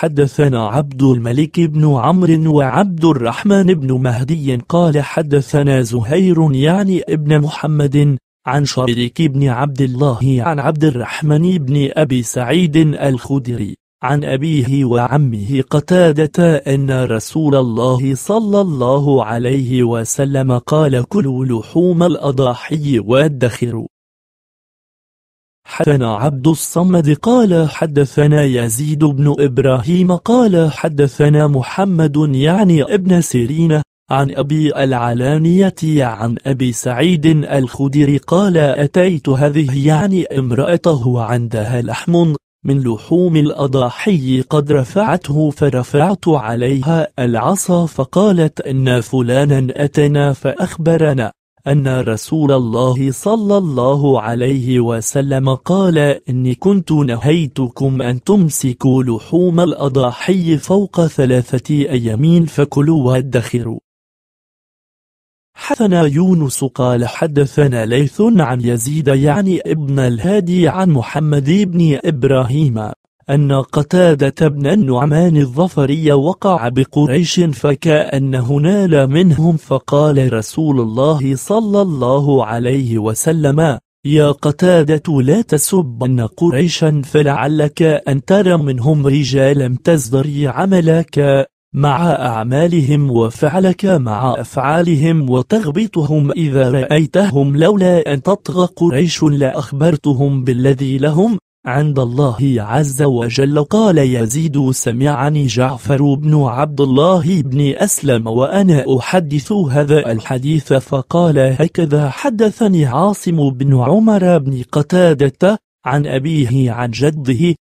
حدثنا عبد الملك بن عمرو وعبد الرحمن بن مهدي قال حدثنا زهير يعني ابن محمد عن شريك بن عبد الله عن عبد الرحمن بن أبي سعيد الخدري عن أبيه وعمه قتادة أن رسول الله صلى الله عليه وسلم قال كلوا لحوم الأضاحي وادخروا حدثنا عبد الصمد قال حدثنا يزيد بن إبراهيم قال حدثنا محمد يعني ابن سيرين عن أبي العلانية عن أبي سعيد الخدري قال أتيت هذه يعني امرأته عندها لحم من لحوم الأضاحي قد رفعته فرفعت عليها العصا فقالت إن فلانا أتنا فأخبرنا أن رسول الله صلى الله عليه وسلم قال إني كنت نهيتكم أن تمسكوا لحوم الأضاحي فوق ثلاثة أيام فكلوا وادخروا حدثنا يونس قال حدثنا ليث عن يزيد يعني ابن الهادي عن محمد بن إبراهيم أن قتادة بن النعمان الظفري وقع بقريش فكأنه نال منهم فقال رسول الله صلى الله عليه وسلم يا قتادة لا تسبن قريشا فلعلك أن ترى منهم رجالا تزدري عملك مع أعمالهم وفعلك مع أفعالهم وتغبطهم إذا رأيتهم لولا أن تطغى قريش لأخبرتهم بالذي لهم عند الله عز وجل قال يزيد سمعني جعفر بن عبد الله بن أسلم وأنا أحدث هذا الحديث فقال هكذا حدثني عاصم بن عمر بن قتادة عن أبيه عن جده